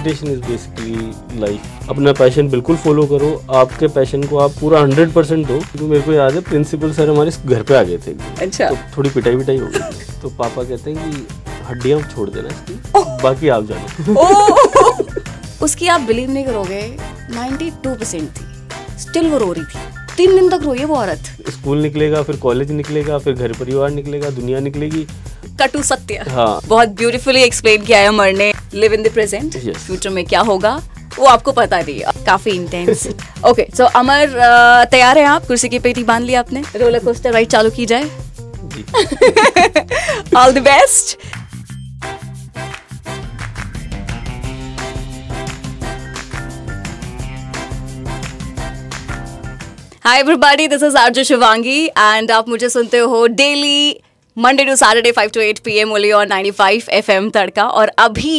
Meditation is basically life अपना passion बिल्कुल follow करो आपके पैशन को आप पूरा हंड्रेड परसेंट दो तो मेरे को याद है प्रिंसिपल सर हमारे घर पे आ गए थे अच्छा तो थोड़ी पिटाई विटाई हो गई तो पापा कहते हैं कि हड्डियां छोड़ देना इसकी बाकी आप जानो उसकी आप बिलीव नहीं करोगे 92 परसेंट थी स्टिल वो रो रही थी तीन दिन तक रोई है वो औरत स्कूल निकलेगा फिर कॉलेज निकलेगा फिर घर परिवार निकलेगा दुनिया निकलेगी कटु सत्य हाँ बहुत ब्यूटीफुली एक्सप्लेन किया है अमर ने live in the present future में क्या होगा वो आपको पता नहीं काफी इंटेंस ओके सो अमर तैयार है आप कुर्सी की पेटी बांध लिया आपने रोलर कोस्टर राइट चालू की जाए all the best hi everybody this is Arzoo Shivangi and आप मुझे सुनते हो daily Monday to Saturday five to eight p m only और ninety five F M Tadka और अभी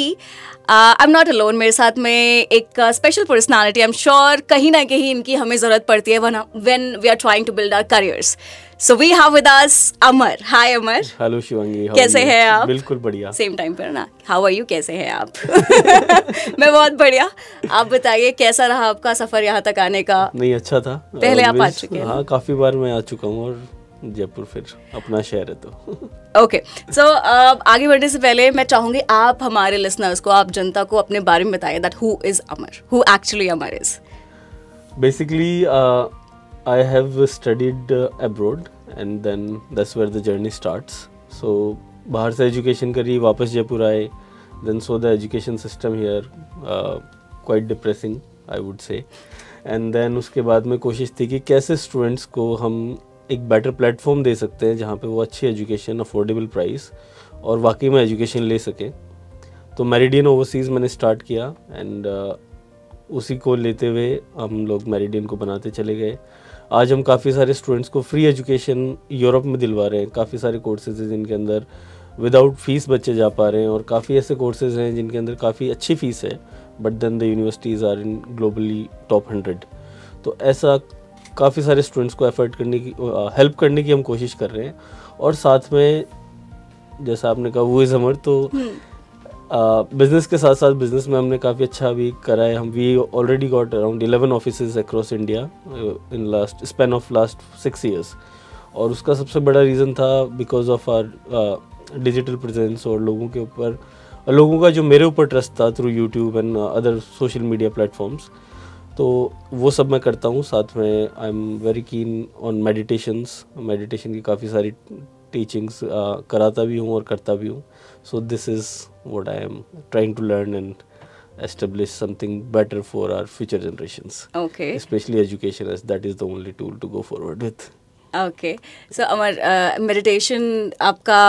आई एम नॉट अलोन मेरे साथ में एक special personality I am sure कहीं ना कहीं इनकी हमें ज़रूरत पड़ती है one when we are trying to build our careers so we have with us Amar hi Amar hello Shivangi कैसे हैं आप बिल्कुल बढ़िया सेम टाइम पर ना हाउ आर यू कैसे हैं आप मैं बहुत बढ़िया आप बताइए कैसा रहा आपका सफर यहाँ तक आने का नहीं अच्छा था पहले uh, आप आ चुके हैं हाँ काफी बार मैं आ चुका हूँ और जयपुर फिर अपना शहर है तो ओके सो आगे बढ़ने से पहले मैं चाहूँगी आप हमारे लिसनर्स को आप जनता को अपने बारे में बताएं that who is Amar who actually Amar is basically I have studied abroad and then that's where the journey starts so बाहर से एजुकेशन करी वापस जयपुर आए then so the education system here quite depressing I would say and then उसके बाद में कोशिश थी कि कैसे स्टूडेंट्स को हम एक बेटर प्लेटफॉर्म दे सकते हैं जहाँ पे वो अच्छी एजुकेशन अफोर्डेबल प्राइस और वाकई में एजुकेशन ले सके तो मेरिडियन ओवरसीज़ मैंने स्टार्ट किया एंड uh, उसी को लेते हुए हम लोग मेरिडियन को बनाते चले गए आज हम काफ़ी सारे स्टूडेंट्स को फ्री एजुकेशन यूरोप में दिलवा रहे हैं काफ़ी सारे कोर्सेज हैं जिनके अंदर विदाउट फीस बच्चे जा पा रहे हैं और काफ़ी ऐसे कोर्सेज हैं जिनके अंदर काफ़ी अच्छी फ़ीस है but then the universities are in globally top hundred तो ऐसा काफ़ी सारे स्टूडेंट्स को एफर्ट करने की हेल्प करने की हम कोशिश कर रहे हैं और साथ में जैसा आपने कहा वो इज़ हमर तो बिजनेस हम्म। के साथ साथ बिजनेस में हमने काफ़ी अच्छा भी करा है हम we already got around eleven office across India in last span of last six years और उसका सबसे बड़ा रीज़न था because of our digital presence और लोगों के ऊपर लोगों का जो मेरे ऊपर ट्रस्ट था through YouTube and other social media platforms तो वो सब मैं करता हूँ साथ में I am very keen on meditations meditation की काफ़ी सारी टीचिंग्स uh, कराता भी हूँ और करता भी हूँ so this is what I am trying to learn and establish something better for our future generations okay especially education as that is the only tool to go forward with okay so okay uh, meditation aapka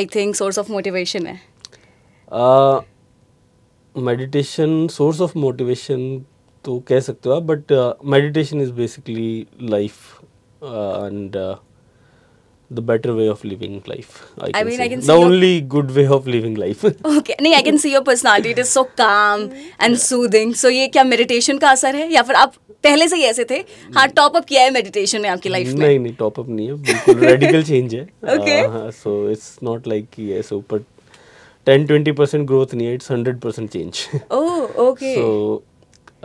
i think source of motivation hai uh meditation source of motivation तो कह सकते हो आप but meditation is basically life and the better way of living life. I, I mean, say. I can the only good way of living life. okay, नहीं I can see your personality. It is so calm and soothing. So ये क्या meditation ka asar hai ya फिर aap pehle se ही ऐसे थे? हाँ, top up kiya hai meditation ने aapki life mein नहीं नहीं top up नहीं है. बिल्कुल radical change hai Okay. uh, so it's not like कि so but 10-20 growth ग्रोथ नहीं It's 100 change. Oh, okay. So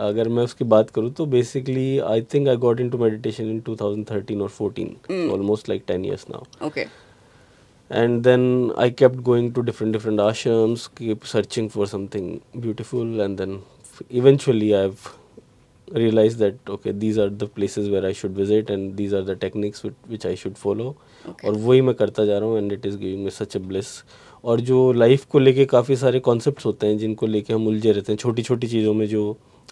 अगर मैं उसकी बात करूँ तो basically I think I got into meditation in two thousand thirteen और fourteen almost like ten years now and then I kept going to different different ashrams की searching for something beautiful and then eventually I realise that okay these are the places where I should visit and these are the techniques which I should follow और वही मैं करता जा रहा हूँ and it is giving me such a bliss और जो life को लेके काफ़ी सारे कॉन्सेप्ट होते हैं जिनको लेके हम उलझे रहते हैं छोटी छोटी चीज़ों में जो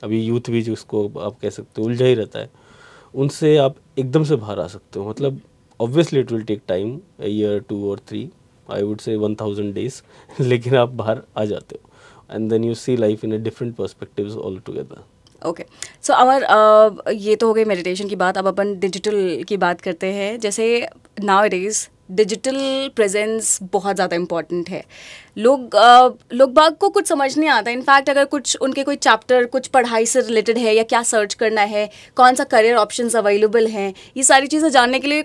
अभी यूथ भी जिसको आप कह सकते हो उलझा ही रहता है उनसे आप एकदम से बाहर आ सकते हो मतलब obviously it will take time year two और three I would say one thousand days लेकिन आप बाहर आ जाते हो and then you see life in a different perspective all together okay so Amar ये तो हो गई मेडिटेशन की बात अब अपन डिजिटल की बात करते हैं जैसे now it is digital presence बहुत ज़्यादा इम्पॉर्टेंट है लोग लोग बाग को कुछ समझ नहीं आता इनफैक्ट अगर कुछ उनके कोई चैप्टर कुछ पढ़ाई से रिलेटेड है या क्या सर्च करना है कौन सा करियर ऑप्शंस अवेलेबल हैं ये सारी चीज़ें जानने के लिए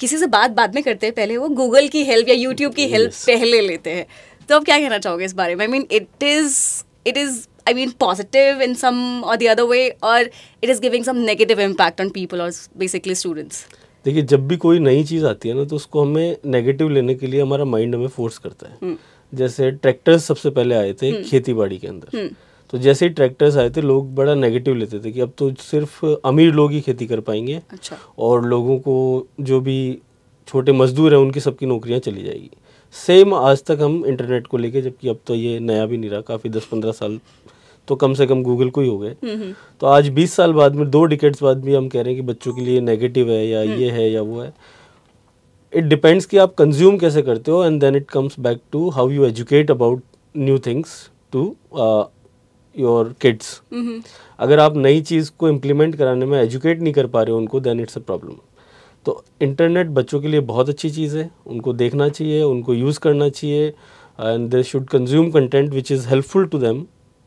किसी से बात बाद में करते हैं पहले वो गूगल की हेल्प या यूट्यूब की हेल्प yes. पहले लेते हैं तो आप क्या कहना चाहोगे इस बारे में I mean it is it is I mean positive in some और द अदर वे और it is giving some negative impact on people और बेसिकली स्टूडेंट्स देखिए जब भी कोई नई चीज़ आती है ना तो उसको हमें नेगेटिव लेने के लिए हमारा माइंड हमें फोर्स करता है हम्म। जैसे ट्रैक्टर्स सबसे पहले आए थे हम्म। खेती बाड़ी के अंदर हम्म। तो जैसे ही ट्रैक्टर्स आए थे लोग बड़ा नेगेटिव लेते थे कि अब तो सिर्फ अमीर लोग ही खेती कर पाएंगे अच्छा। और लोगों को जो भी छोटे मजदूर हैं उनकी सबकी नौकरियां चली जाएगी सेम आज तक हम इंटरनेट को लेके जबकि अब तो ये नया भी नहीं रहा काफ़ी दस पंद्रह साल तो कम से कम गूगल को ही हो गए हम्म, हम्म। तो आज 20 साल बाद में दो डिकेट्स बाद भी हम कह रहे हैं कि बच्चों के लिए नेगेटिव है या हम्म। ये है या वो है इट डिपेंड्स कि आप कंज्यूम कैसे करते हो and then it comes back to how you educate about new things to your kids अगर आप नई चीज़ को इम्प्लीमेंट कराने में एजुकेट नहीं कर पा रहे हो उनको देन इट्स अ प्रॉब्लम तो इंटरनेट बच्चों के लिए बहुत अच्छी चीज़ है उनको देखना चाहिए उनको यूज़ करना चाहिए and they should consume content which is helpful to them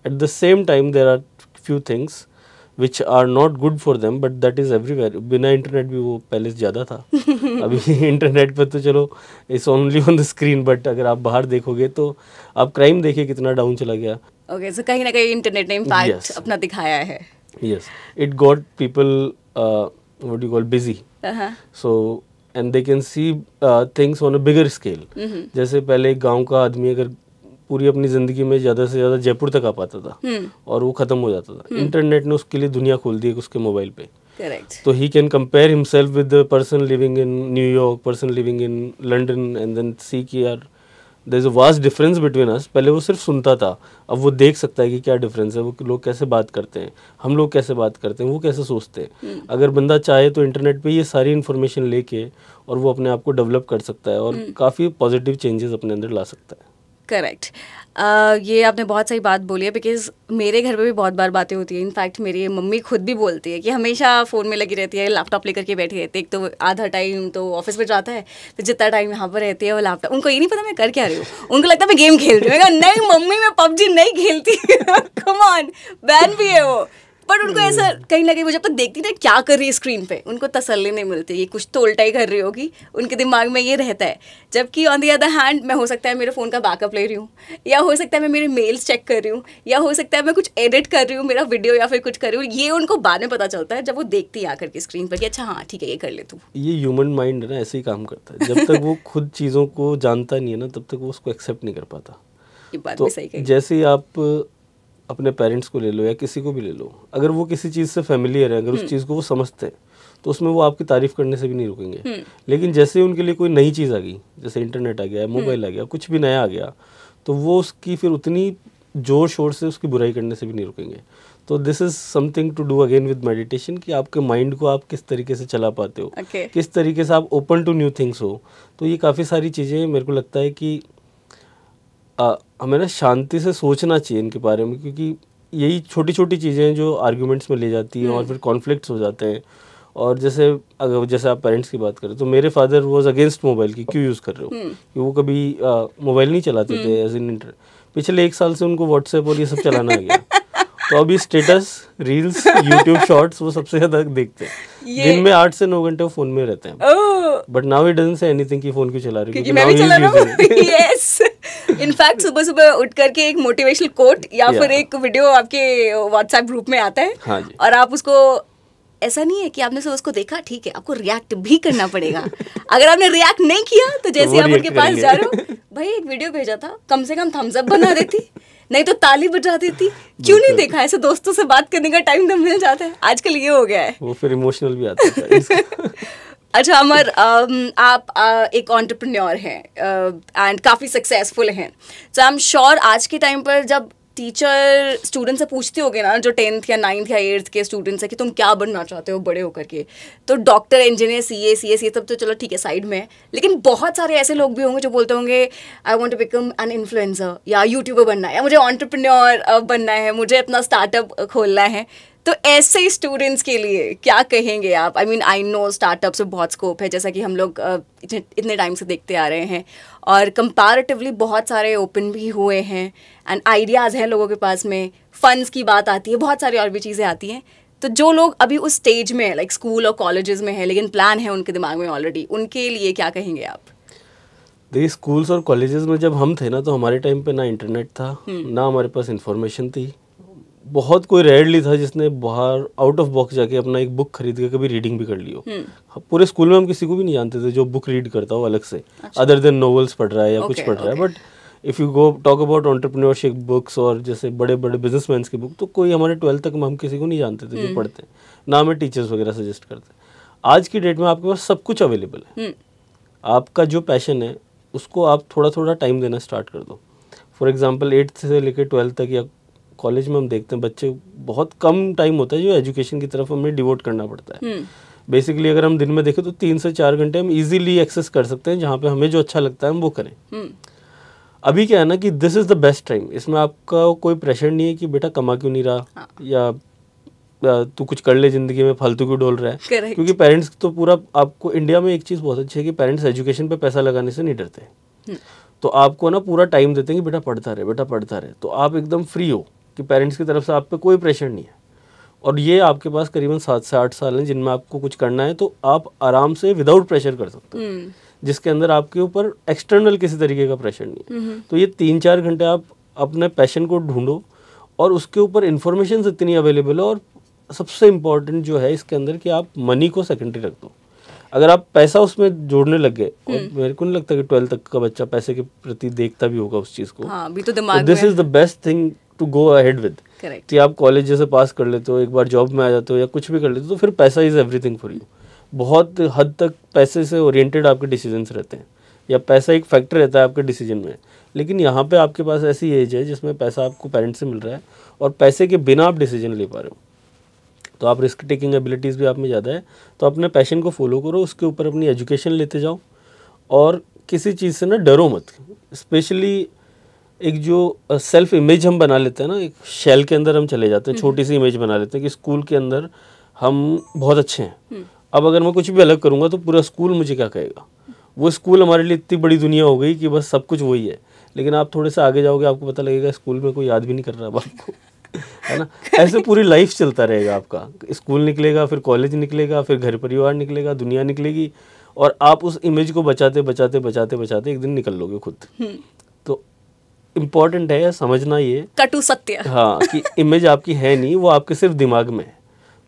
At the same time, there are few things which are not good for them but that is everywhere बिना इंटरनेट भी वो पहले ज़्यादा था अभी इंटरनेट पे तो चलो it's only on the screen but अगर आप बाहर देखोगे तो आप क्राइम देखिए कितना डाउन चला गया ओके सो कहीं ना कहीं इंटरनेट ने इम्पैक्ट अपना दिखाया है yes it got people what you call busy so and they can see things on a bigger scale जैसे पहले गांव का आदमी अगर पूरी अपनी ज़िंदगी में ज़्यादा से ज़्यादा जयपुर तक आ पाता था हम्म। और वो ख़त्म हो जाता था हम्म। इंटरनेट ने उसके लिए दुनिया खोल दी उसके मोबाइल पे तो ही can can compare with with living in New York person living in London and then see की are there is a vast difference between us पहले वो सिर्फ सुनता था अब वो देख सकता है कि क्या डिफरेंस है वो लोग कैसे बात करते हैं हम लोग कैसे बात करते हैं वो कैसे सोचते हैं hmm. अगर बंदा चाहे तो इंटरनेट पे ये सारी इन्फॉर्मेशन लेके और वो अपने आप को डेवलप कर सकता है और hmm. काफ़ी पॉजिटिव चेंजेस अपने अंदर ला सकता है करेक्ट uh, ये आपने बहुत सही बात बोली है बिकॉज मेरे घर पे भी बहुत बार बातें होती है इनफैक्ट मेरी मम्मी खुद भी बोलती है कि हमेशा फ़ोन में लगी रहती है लैपटॉप लेकर के बैठी रहती है एक तो आधा टाइम तो ऑफिस में जाता है तो जितना टाइम यहाँ पर रहती है वो लैपटॉप उनको ये नहीं पता मैं कर क्या रही हूँ उनको लगता है मैं गेम खेल रही हूँ नहीं मम्मी मैं पबजी नहीं खेलती कमान बैन भी है वो बट उनको ऐसा हम्म। कहीं लगे वो जब तक देखती ना क्या कर रही है स्क्रीन पे उनको तसल्ली नहीं मिलती ये कुछ तो उल्टा ही कर रही होगी उनके दिमाग में ये रहता है जबकि ऑन द अदर हैंड मैं हो सकता है मेरे फ़ोन का बैकअप ले रही हूँ या हो सकता है मैं मेरे मेल्स चेक कर रही हूँ या हो सकता है मैं कुछ एडिट कर रही हूँ मेरा वीडियो या फिर कुछ कर रही हूँ ये उनको बाद में पता चलता है जब वो देखती है आकर के स्क्रीन पर कि अच्छा हाँ ठीक है ये कर ले तू ये ह्यूमन माइंड है ना ऐसे ही काम करता है जब तक वो खुद चीज़ों को जानता नहीं है ना तब तक वो उसको एक्सेप्ट नहीं कर पाता ये बात तो सही जैसे आप अपने पेरेंट्स को ले लो या किसी को भी ले लो अगर वो किसी चीज़ से फैमिलियर है अगर उस हम्म। चीज़ को वो समझते हैं तो उसमें वो आपकी तारीफ करने से भी नहीं रुकेंगे हम्म। लेकिन जैसे उनके लिए कोई नई चीज़ आ गई जैसे इंटरनेट आ गया मोबाइल हम्म। आ गया कुछ भी नया आ गया तो वो उसकी फिर उतनी जोर शोर से उसकी बुराई करने से भी नहीं रुकेंगे तो this is something to do again with meditation कि आपके माइंड को आप किस तरीके से चला पाते हो okay. किस तरीके से आप ओपन टू न्यू थिंग्स हो तो ये काफ़ी सारी चीज़ें मेरे को लगता है कि आ, हमें ना शांति से सोचना चाहिए इनके बारे में क्योंकि यही छोटी छोटी चीज़ें जो आर्ग्यूमेंट्स में ले जाती हैं और हम्म। फिर कॉन्फ्लिक्ट हो जाते हैं और जैसे अगर जैसे आप पेरेंट्स की बात करें तो मेरे फादर वॉज अगेंस्ट मोबाइल की क्यों यूज़ कर रहे हो हम्म। कि वो कभी मोबाइल नहीं चलाते थे एज इन इंटर पिछले एक साल से उनको व्हाट्सएप और ये सब चलाना आ गया तो अभी स्टेटस रील्स यूट्यूब शॉर्ट्स वो सबसे ज्यादा देखते हैं दिन में आठ से नौ घंटे फोन में रहते हैं but now it doesn't say anything की फोन क्यों चला रही क्योंकि मैं भी चला रहा हूँ यस इनफैक्ट सुबह सुबह उठ करके एक मोटिवेशनल कोट या yeah. फिर एक वीडियो आपके व्हाट्सएप ग्रुप में आता है हाँ और आप उसको ऐसा नहीं है कि आपने सुबह उसको देखा ठीक है आपको रिएक्ट भी करना पड़ेगा अगर आपने रिएक्ट नहीं किया तो जैसे आप उनके पास जा रहे हो भाई एक वीडियो भेजा था कम से कम थम्स अप बना देती नहीं तो ताली बजा देती क्यों नहीं देखा ऐसे दोस्तों से बात करने का टाइम तो मिल जाता है आजकल ये हो गया है वो फिर इमोशनल भी आता है अच्छा अमर आप एक ऑन्टरप्रन्योर हैं एंड काफ़ी सक्सेसफुल हैं तो आई एम श्योर आज के टाइम पर जब टीचर स्टूडेंट से पूछते होगे ना जो टेंथ या नाइन्थ या एट्थ के स्टूडेंट्स हैं कि तुम क्या बनना चाहते हो बड़े होकर के तो doctor engineer C A C S ये सब तो चलो ठीक है साइड में लेकिन बहुत सारे ऐसे लोग भी होंगे जो बोलते होंगे I want to become an influencer या यूट्यूबर बनना है या मुझे ऑन्टरप्रन्योर बनना है मुझे अपना स्टार्टअप खोलना है तो ऐसे स्टूडेंट्स के लिए क्या कहेंगे आप I mean I know startups में बहुत स्कोप है जैसा कि हम लोग इतने टाइम से देखते आ रहे हैं और कंपैरेटिवली बहुत सारे ओपन भी हुए हैं एंड आइडियाज़ हैं लोगों के पास में फंड्स की बात आती है बहुत सारी और भी चीज़ें आती हैं तो जो लोग अभी उस स्टेज में है लाइक स्कूल और कॉलेजेस में है लेकिन प्लान है उनके दिमाग में ऑलरेडी उनके लिए क्या कहेंगे आप देखिए स्कूल्स और कॉलेजेस में जब हम थे ना तो हमारे टाइम पे ना इंटरनेट था हम्म। ना हमारे पास इंफॉर्मेशन थी बहुत कोई रेयरली था जिसने बाहर आउट ऑफ बॉक्स जाके अपना एक बुक खरीद के कभी रीडिंग भी कर ली हो हम्म। हाँ, पूरे स्कूल में हम किसी को भी नहीं जानते थे जो बुक रीड करता हो अलग से अदर देन नॉवेल्स पढ़ रहा है या okay, कुछ पढ़ रहा है but if you go talk about entrepreneurship books और जैसे बड़े बड़े बिजनेसमैन की बुक तो कोई हमारे ट्वेल्थ तक हम किसी को नहीं जानते थे जो हम्म। पढ़ते हैं ना हमें टीचर्स वगैरह सजेस्ट करते आज की डेट में आपके पास सब कुछ अवेलेबल है हम्म। आपका जो पैशन है उसको आप थोड़ा थोड़ा टाइम देना स्टार्ट कर दो फॉर एग्जाम्पल एट्थ से लेकर ट्वेल्थ तक या कॉलेज में हम देखते हैं बच्चे बहुत कम टाइम होता है जो एजुकेशन की तरफ हमें डिवोट करना पड़ता है बेसिकली हम्म। अगर हम दिन में देखें तो तीन से चार घंटे हम इजीली एक्सेस कर सकते हैं जहाँ पे हमें जो अच्छा लगता है हम वो करें हम्म। अभी क्या है ना कि this is the best time इसमें आपका कोई प्रेशर नहीं है कि बेटा कमा क्यों नहीं रहा हाँ। या तू कुछ कर ले जिंदगी में फालतू क्यों डोल रहा है Correct. क्योंकि पेरेंट्स तो पूरा आपको इंडिया में एक चीज़ बहुत अच्छी है कि पेरेंट्स एजुकेशन पे पैसा लगाने से नहीं डरते हम्म। तो आपको ना पूरा टाइम देते हैं कि बेटा पढ़ता रहे बेटा पढ़ता रहे तो आप एकदम फ्री हो कि पेरेंट्स की तरफ से आप पे कोई प्रेशर नहीं है और ये आपके पास करीबन सात से आठ साल हैं जिनमें आपको कुछ करना है तो आप आराम से विदाउट प्रेशर कर सकते हैं हम्म। जिसके अंदर आपके ऊपर एक्सटर्नल किसी तरीके का प्रेशर नहीं है हम्म, हम्म। तो ये तीन चार घंटे आप अपने पैशन को ढूंढो और उसके ऊपर इन्फॉर्मेशन इतनी अवेलेबल है और सबसे इम्पॉर्टेंट जो है इसके अंदर कि आप मनी को सेकेंडरी रख दो अगर आप पैसा उसमें जोड़ने लग गए मेरे को नहीं लगता कि ट्वेल्थ तक का बच्चा पैसे के प्रति देखता भी होगा उस चीज़ को this is the best thing to go ahead with कि आप कॉलेज जैसे पास कर लेते हो एक बार जॉब में आ जाते हो या कुछ भी कर लेते हो तो फिर पैसा इज़ एवरीथिंग फॉर यू बहुत हद तक पैसे से ओरिएंटेड आपके डिसीजंस रहते हैं या पैसा एक फैक्टर रहता है आपके डिसीजन में लेकिन यहाँ पे आपके पास ऐसी एज है जिसमें पैसा आपको पेरेंट्स से मिल रहा है और पैसे के बिना आप डिसीजन ले पा रहे हो तो आप रिस्क टेकिंग एबिलिटीज़ भी आप में ज़्यादा है तो अपने पैशन को फॉलो करो उसके ऊपर अपनी एजुकेशन लेते जाओ और किसी चीज़ से ना डरो मत स्पेशली एक जो सेल्फ इमेज हम बना लेते हैं ना एक शेल के अंदर हम चले जाते हैं हम्म। छोटी सी इमेज बना लेते हैं कि स्कूल के अंदर हम बहुत अच्छे हैं हम्म। अब अगर मैं कुछ भी अलग करूँगा तो पूरा स्कूल मुझे क्या कहेगा वो स्कूल हमारे लिए इतनी बड़ी दुनिया हो गई कि बस सब कुछ वही है लेकिन आप थोड़े से आगे जाओगे आपको पता लगेगा स्कूल में कोई याद भी नहीं कर रहा अब आपको है ना ऐसे पूरी लाइफ चलता रहेगा आपका स्कूल निकलेगा फिर कॉलेज निकलेगा फिर घर परिवार निकलेगा दुनिया निकलेगी और आप उस इमेज को बचाते बचाते बचाते बचाते एक दिन निकल लोगे खुद हम्म। इम्पोर्टेंट है समझना ये कटु सत्य हाँ कि इमेज आपकी है नहीं वो आपके सिर्फ दिमाग में है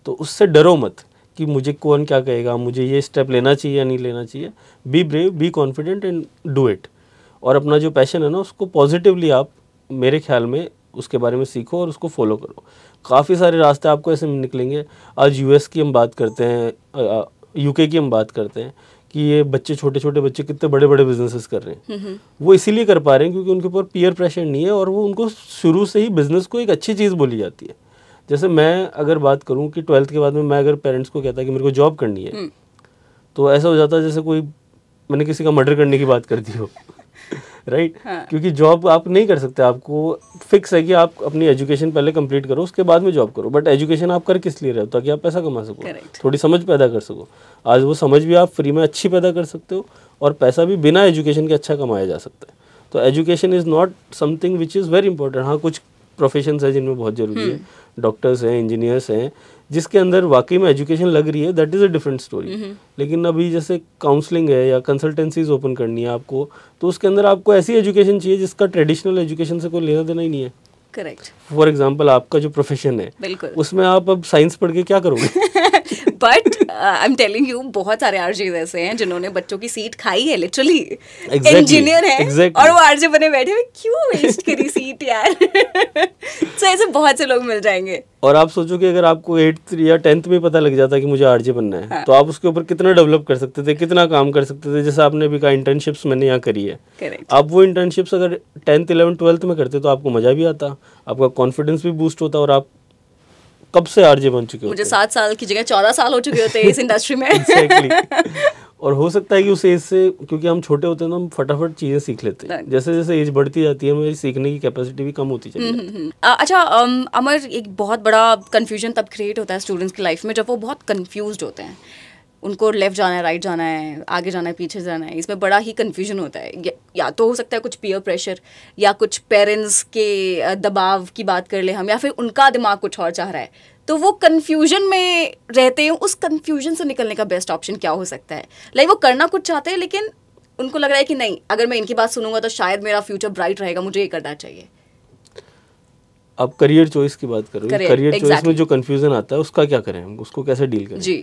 तो उससे डरो मत कि मुझे कौन क्या कहेगा मुझे ये स्टेप लेना चाहिए या नहीं लेना चाहिए be brave be confident and do it और अपना जो पैशन है ना उसको पॉजिटिवली आप मेरे ख्याल में उसके बारे में सीखो और उसको फॉलो करो काफ़ी सारे रास्ते आपको ऐसे निकलेंगे आज यूएस की हम बात करते हैं यूके की हम बात करते हैं कि ये बच्चे छोटे छोटे बच्चे कितने बड़े बड़े बिजनेसेस कर रहे हैं हम्म, हम्म। वो इसीलिए कर पा रहे हैं क्योंकि उनके ऊपर पीयर प्रेशर नहीं है और वो उनको शुरू से ही बिजनेस को एक अच्छी चीज़ बोली जाती है जैसे मैं अगर बात करूँ कि ट्वेल्थ के बाद में मैं अगर पेरेंट्स को कहता कि मेरे को जॉब करनी है हम्म। तो ऐसा हो जाता जैसे कोई मैंने किसी का मर्डर करने की बात कर दी हो राइट right? हाँ. क्योंकि जॉब आप नहीं कर सकते आपको फिक्स है कि आप अपनी एजुकेशन पहले कंप्लीट करो उसके बाद में जॉब करो बट एजुकेशन आप कर किस लिए रहे हो ताकि आप पैसा कमा सको Correct. थोड़ी समझ पैदा कर सको आज वो समझ भी आप फ्री में अच्छी पैदा कर सकते हो और पैसा भी बिना एजुकेशन के अच्छा कमाया जा सकता है तो education is not something which is very important हाँ कुछ प्रोफेशन है जिनमें बहुत ज़रूरी है डॉक्टर्स हम्म। हैं इंजीनियर्स हैं जिसके अंदर वाकई में एजुकेशन लग रही है that is a different story लेकिन अभी जैसे काउंसलिंग है या कंसल्टेंसीज ओपन करनी है आपको तो उसके अंदर आपको ऐसी एजुकेशन चाहिए जिसका ट्रेडिशनल एजुकेशन से कोई लेना देना ही नहीं है करेक्ट फॉर एग्जाम्पल आपका जो प्रोफेशन है उसमें आप अब साइंस पढ़ के क्या करोगे but I am telling you बहुत सारे आरजे ऐसे हैं जिन्होंने बच्चों की सीट खाई है लिटरली इंजीनियर है exactly. और वो आरजे बने बैठे हुए क्यों वेस्ट करी सीट यार सो so, ऐसे बहुत से लोग मिल जाएंगे और आप सोचो कि अगर आपको एट्थ या टेंथ में पता लग जाता कि मुझे आरजे बनना है हाँ. तो आप उसके ऊपर कितना डेवलप कर सकते थे कितना काम कर सकते थे जैसे आपने अभी कहा इंटर्नशिप्स मैंने यहाँ करी है Correct. आप वो इंटर्नशिप्स अगर टेंथ इलेवन ट्वेल्थ में करते तो आपको मज़ा भी आता आपका कॉन्फिडेंस भी बूस्ट होता और आप कब से आरजे बन चुके मुझे सात साल की जगह चौदह साल हो चुके होते हैं इस इंडस्ट्री में और हो सकता है कि उस एज से क्योंकि हम छोटे होते हैं ना तो हम फटाफट चीज़ें सीख लेते हैं जैसे जैसे एज बढ़ती जाती है मेरी सीखने की कैपेसिटी भी कम होती हम्म, जाती है हम्म, हम्म। अच्छा अमर एक बहुत बड़ा कन्फ्यूजन तब क्रिएट होता है स्टूडेंट्स की लाइफ में जब वो बहुत कन्फ्यूज होते हैं उनको लेफ्ट जाना है राइट जाना है आगे जाना है पीछे जाना है इसमें बड़ा ही कन्फ्यूजन होता है या, या तो हो सकता है कुछ पीयर प्रेशर या कुछ पेरेंट्स के दबाव की बात कर ले हम या फिर उनका दिमाग कुछ और चाह रहा है तो वो कन्फ्यूजन में रहते हैं उस कन्फ्यूजन से निकलने का बेस्ट ऑप्शन क्या हो सकता है लाइक वो करना कुछ चाहते हैं लेकिन उनको लग रहा है कि नहीं अगर मैं इनकी बात सुनूंगा तो शायद मेरा फ्यूचर ब्राइट रहेगा मुझे ये करना चाहिए अब करियर चॉइस की बात करो करियर चॉइस में जो कन्फ्यूजन आता है उसका क्या करें उसको कैसे डील करें जी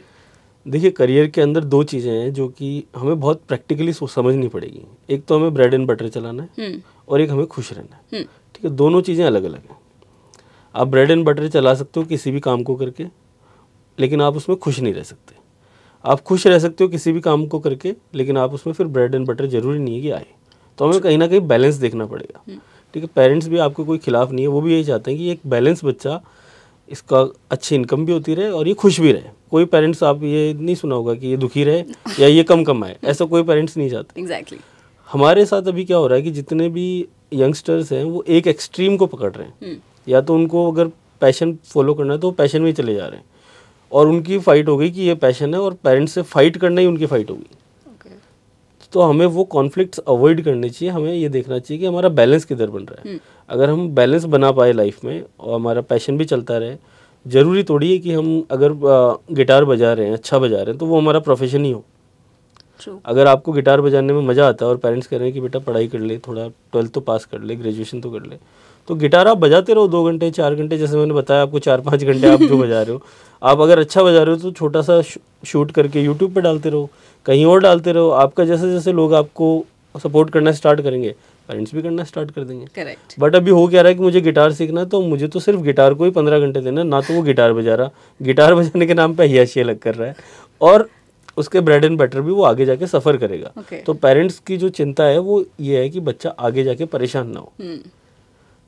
देखिए करियर के अंदर दो चीज़ें हैं जो कि हमें बहुत प्रैक्टिकली समझनी पड़ेगी एक तो हमें ब्रेड एंड बटर चलाना है हम्म। और एक हमें खुश रहना है हम्म। ठीक है दोनों चीज़ें अलग अलग हैं आप ब्रेड एंड बटर चला सकते हो किसी भी काम को करके लेकिन आप उसमें खुश नहीं रह सकते आप खुश रह सकते हो किसी भी काम को करके लेकिन आप उसमें फिर ब्रेड एंड बटर जरूरी नहीं है कि आए तो हमें कहीं ना कहीं बैलेंस देखना पड़ेगा हम्म। ठीक है पेरेंट्स भी आपके कोई खिलाफ नहीं है वो भी यही चाहते हैं कि एक बैलेंस बच्चा इसका अच्छी इनकम भी होती रहे और ये खुश भी रहे कोई पेरेंट्स आप ये नहीं सुना होगा कि ये दुखी रहे या ये कम कमाए ऐसा कोई पेरेंट्स नहीं चाहते एग्जैक्टली exactly. हमारे साथ अभी क्या हो रहा है कि जितने भी यंगस्टर्स हैं वो एक एक्सट्रीम को पकड़ रहे हैं हम्म। या तो उनको अगर पैशन फॉलो करना है तो पैशन में चले जा रहे हैं और उनकी फ़ाइट हो गई कि ये पैशन है और पेरेंट्स से फ़ाइट करना ही उनकी फ़ाइट होगी तो हमें वो कॉन्फ्लिक्ट अवॉइड करने चाहिए हमें ये देखना चाहिए कि हमारा बैलेंस किधर बन रहा है हम्म। अगर हम बैलेंस बना पाए लाइफ में और हमारा पैशन भी चलता रहे ज़रूरी थोड़ी है कि हम अगर गिटार बजा रहे हैं अच्छा बजा रहे हैं तो वो हमारा प्रोफेशन ही हो True. अगर आपको गिटार बजाने में मज़ा आता है और पेरेंट्स कह रहे हैं कि बेटा पढ़ाई कर ले थोड़ा ट्वेल्थ तो पास कर ले ग्रेजुएशन तो कर ले तो गिटार आप बजाते रहो दो घंटे चार घंटे जैसे मैंने बताया आपको चार पाँच घंटे आप जो बजा रहे हो आप अगर अच्छा बजा रहे हो तो छोटा सा शूट करके यूट्यूब पर डालते रहो कहीं और डालते रहो आपका जैसे जैसे लोग आपको सपोर्ट करना स्टार्ट करेंगे पेरेंट्स भी करना स्टार्ट कर देंगे करेक्ट बट अभी हो क्या रहा है कि मुझे गिटार सीखना तो मुझे तो सिर्फ गिटार को ही पंद्रह घंटे देना ना तो वो गिटार बजा रहा गिटार बजाने के नाम पर हियाशी अलग कर रहा है और उसके ब्रेड एंड बटर भी वो आगे जाके सफ़र करेगा okay. तो पेरेंट्स की जो चिंता है वो ये है कि बच्चा आगे जाके परेशान ना हो hmm.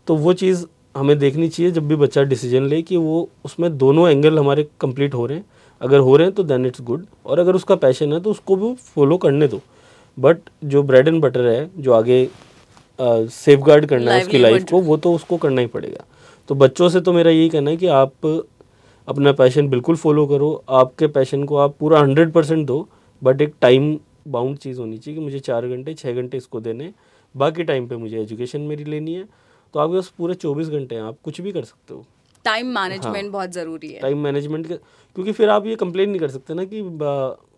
तो वो चीज़ हमें देखनी चाहिए जब भी बच्चा डिसीजन ले कि वो उसमें दोनों एंगल हमारे कंप्लीट हो रहे हैं अगर हो रहे हैं तो देन इट्स गुड और अगर उसका पैशन है तो उसको भी फॉलो करने दो बट जो ब्रेड एंड बटर है जो आगे सेफ uh, गार्ड करना है उसकी लाइफ को वो तो उसको करना ही पड़ेगा तो बच्चों से तो मेरा यही कहना है कि आप अपना पैशन बिल्कुल फॉलो करो आपके पैशन को आप पूरा हंड्रेड परसेंट दो बट एक टाइम बाउंड चीज़ होनी चाहिए कि मुझे चार घंटे छः घंटे इसको देने बाकी टाइम पे मुझे एजुकेशन मेरी लेनी है तो आपके पास पूरे चौबीस घंटे हैं आप कुछ भी कर सकते हो टाइम मैनेजमेंट हाँ, बहुत ज़रूरी है टाइम मैनेजमेंट क्योंकि फिर आप ये कंप्लेन नहीं कर सकते ना कि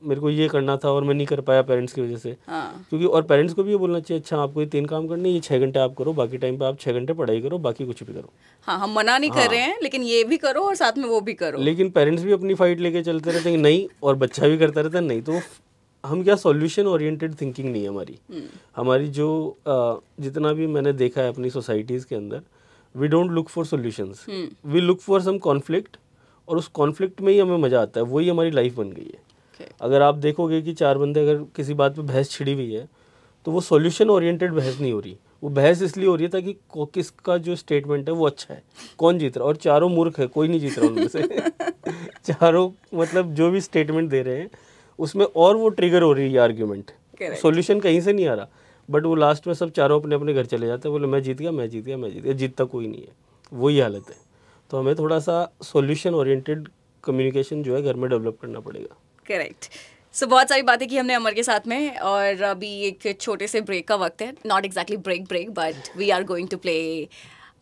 मेरे को ये करना था और मैं नहीं कर पाया पेरेंट्स की वजह से हाँ। क्योंकि और पेरेंट्स को भी ये बोलना चाहिए अच्छा आपको ये तीन काम करने ये छह घंटे आप करो बाकी टाइम पे आप छः घंटे पढ़ाई करो बाकी कुछ भी करो हाँ हम मना नहीं हाँ। कर रहे हैं लेकिन ये भी करो और साथ में वो भी करो लेकिन पेरेंट्स भी अपनी फाइट लेके चलते रहते हैं नहीं और बच्चा भी करता रहता है नहीं तो हम क्या सॉल्यूशन ओरिएंटेड थिंकिंग नहीं है हमारी हम्म। हमारी जो जितना भी मैंने देखा है अपनी सोसाइटीज़ के अंदर we don't look for solutions we look for some conflict और उस कॉन्फ्लिक्ट में ही हमें मज़ा आता है वही हमारी लाइफ बन गई है okay. अगर आप देखोगे कि चार बंदे अगर किसी बात पे बहस छिड़ी हुई है तो वो सॉल्यूशन ओरिएंटेड बहस नहीं हो रही वो बहस इसलिए हो रही है ताकि किसका जो स्टेटमेंट है वो अच्छा है कौन जीत रहा है और चारों मूर्ख है कोई नहीं जीत रहा उनमें से चारों मतलब जो भी स्टेटमेंट दे रहे हैं उसमें और वो ट्रिगर हो रही है आर्ग्यूमेंट सोल्यूशन कहीं से नहीं आ रहा बट वो लास्ट में सब चारों अपने अपने घर चले जाते हैं बोले मैं जीत गया मैं जीत गया मैं जीत गया जीतता कोई नहीं है वही हालत है तो हमें थोड़ा सा सॉल्यूशन ओरिएंटेड कम्युनिकेशन जो है घर में डेवलप करना पड़ेगा करेक्ट सो so, बहुत सारी बातें की हमने अमर के साथ में और अभी एक छोटे से ब्रेक का वक्त है not exactly break break but we are going to play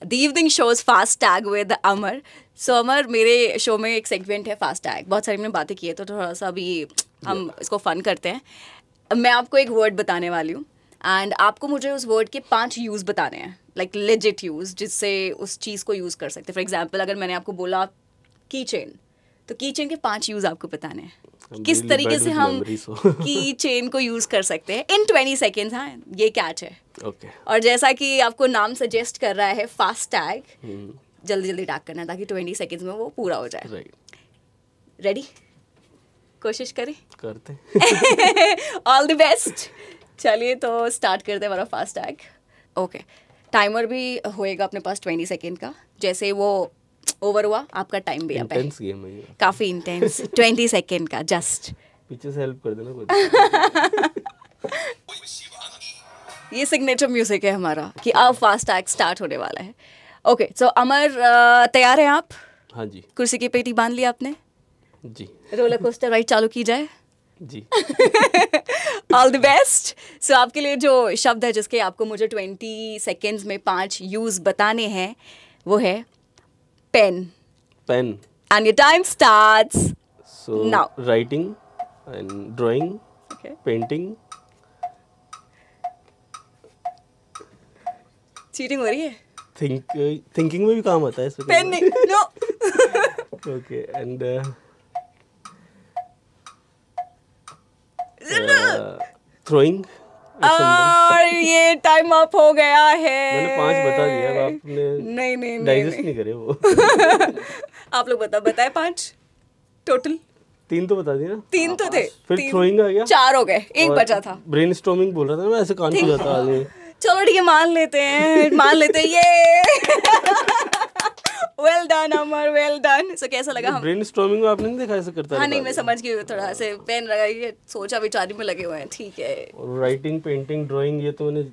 the evening shows fast tag with Amar so Amar मेरे शो में एक सेगमेंट है फास्ट टैग बहुत सारी हमने बातें की है तो थोड़ा सा अभी हम इसको फन करते हैं मैं आपको एक वर्ड बताने वाली हूँ एंड आपको मुझे उस वर्ड के पाँच यूज़ बताने हैं लाइक लेजिट यूज़ जिससे उस चीज़ को यूज़ कर सकते फॉर एग्जाम्पल अगर मैंने आपको बोला की चेन तो की चेन के पांच यूज़ आपको बताने हैं किस तरीके से हम की चेन को यूज़ कर सकते हैं इन ट्वेंटी सेकेंड हाँ ये कैच है okay. और जैसा कि आपको नाम सजेस्ट कर रहा है फास्ट टैग hmm. जल्दी जल्दी टैग करना ताकि ट्वेंटी सेकेंड में वो पूरा हो जाए रेडी कोशिश करें करते ऑल द बेस्ट चलिए तो स्टार्ट करते हैं हमारा fast tag okay okay. Timer भी होएगा अपने पास ट्वेंटी सेकेंड का जैसे वो ओवर हुआ आपका टाइम भी इंटेंस गेम है काफी इंटेंस ट्वेंटी सेकेंड का जस्ट पीछे से हेल्प कर देना ये सिग्नेचर म्यूजिक है हमारा कि अब फास्ट टैग स्टार्ट होने वाला है ओके सो अमर तैयार हैं आप हाँ जी कुर्सी की पेटी बांध ली आपने जी रोलर कोस्टर राइट चालू की जाए जी ऑल द बेस्ट सो आपके लिए जो शब्द है जिसके आपको मुझे ट्वेंटी सेकेंड्स में पांच यूज बताने हैं वो है pen pen and your time starts so now writing and drawing painting cheating हो रही है थिंक थिंकिंग uh, में भी काम आता है पेन तो नहीं no okay and throwing uh, और ये टाइम अप हो गया है मैंने पांच बता दिया आपने नहीं नहीं डाइजेस्ट नहीं करे वो आप लोग बता बताए पांच टोटल तीन तो बता दिया तीन तो हाँ, थे फिर थ्रोइंग आ गया चार हो गए एक बचा था ब्रेन स्टोमिंग बोल रहा था मैं ऐसे कान को जाता आदमी चलो ठीक है मान लेते हैं मान लेते हैं ये well done Amar well done so कैसा लगा हम ब्रेनस्टॉर्मिंग में आपने नहीं देखा ऐसा करता हाँ नहीं मैं समझ गई थोड़ा से पेन लगा के सोचा विचारी में लगे हुए हैं ठीक है राइटिंग पेंटिंग ड्राइंग ये तो मैंने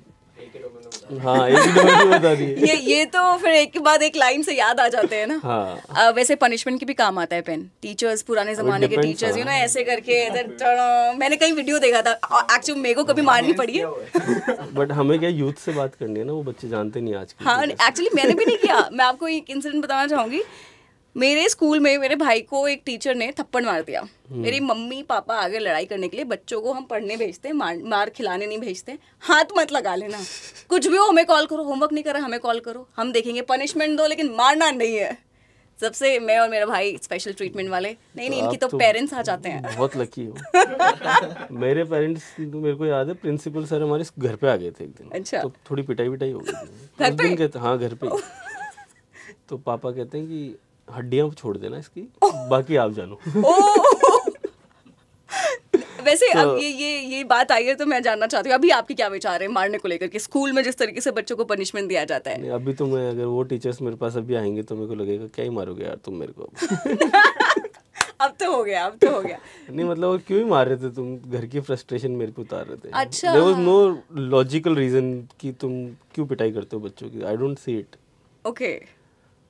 हाँ, एक ही बता दी ये ये तो फिर एक के बाद एक लाइन से याद आ जाते हैं ना हाँ. आ, वैसे पनिशमेंट की भी काम आता है पेन टीचर्स पुराने जमाने के टीचर्स यू नो ऐसे करके इधर मैंने कहीं वीडियो देखा था एक्चुअली मेरे को कभी हाँ, मारनी पड़ी है बट हमें क्या यूथ से बात करनी है ना वो बच्चे जानते नहीं आज हाँ एक्चुअली मैंने भी नहीं किया मैं आपको एक इंसिडेंट बताना चाहूंगी मेरे स्कूल में मेरे भाई को एक टीचर ने थप्पड़ मार दिया मेरी हम्म। मम्मी पापा आगे लड़ाई करने के लिए बच्चों को हम पढ़ने भेजते हैं मार मार खिलाने नहीं भेजते हाथ मत लगा लेना कुछ भी हो हमें कॉल करो होमवर्क नहीं करा हमें कॉल करो हम देखेंगे पनिशमेंट दो लेकिन मारना नहीं है सबसे मैं और मेरा भाई स्पेशल ट्रीटमेंट वाले नहीं नहीं तो इनकी तो, तो पेरेंट्स आ जाते हैं बहुत लकी हो मेरे पेरेंट्स तो मेरे को याद है प्रिंसिपल सर हमारे घर पे आ गए थे एक दिन अच्छा तो थोड़ी पिटाई पिटाई हो गई थी घर पे हाँ घर पे तो पापा कहते हैं कि हड्डियां छोड़ देना इसकी बाकी आप जानो वैसे तो, अब ये ये ये बात आई है तो मैं जानना चाहती हूँ अभी आपके क्या विचार हैं मारने को लेकर के स्कूल में जिस तरीके से बच्चों को पनिशमेंट दिया जाता है अभी तो मैं अगर वो टीचर्स मेरे पास अभी आएंगे तो मेरे को लगेगा क्या ही मारोगे यार तुम मेरे को अब तो हो गया अब तो हो गया नहीं मतलब और क्यों ही मार रहे थे तुम घर की फ्रस्ट्रेशन मेरे को उतार रहे थे अच्छा there was no logical reason कि तुम क्यों पिटाई करते हो बच्चों की I don't see it okay